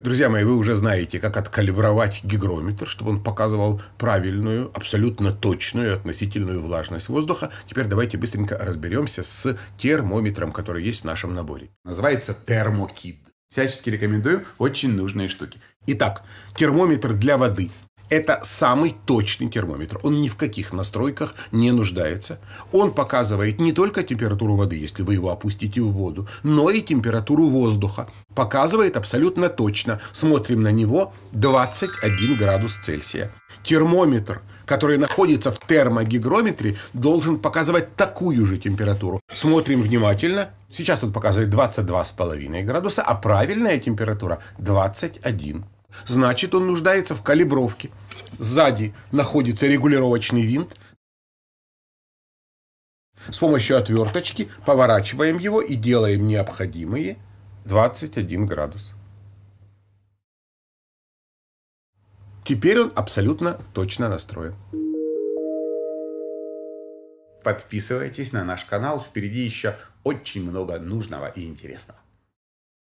Друзья мои, вы уже знаете, как откалибровать гигрометр, чтобы он показывал правильную, абсолютно точную относительную влажность воздуха. Теперь давайте быстренько разберемся с термометром, который есть в нашем наборе. Называется термокид. Всячески рекомендую, очень нужные штуки. Итак, термометр для воды. Это самый точный термометр. Он ни в каких настройках не нуждается. Он показывает не только температуру воды, если вы его опустите в воду, но и температуру воздуха. Показывает абсолютно точно. Смотрим на него 21 градус Цельсия. Термометр который находится в термогигрометре, должен показывать такую же температуру. Смотрим внимательно. Сейчас тут показывает 22,5 градуса, а правильная температура 21 Значит, он нуждается в калибровке. Сзади находится регулировочный винт. С помощью отверточки поворачиваем его и делаем необходимые 21 градус. Теперь он абсолютно точно настроен. Подписывайтесь на наш канал, впереди еще очень много нужного и интересного.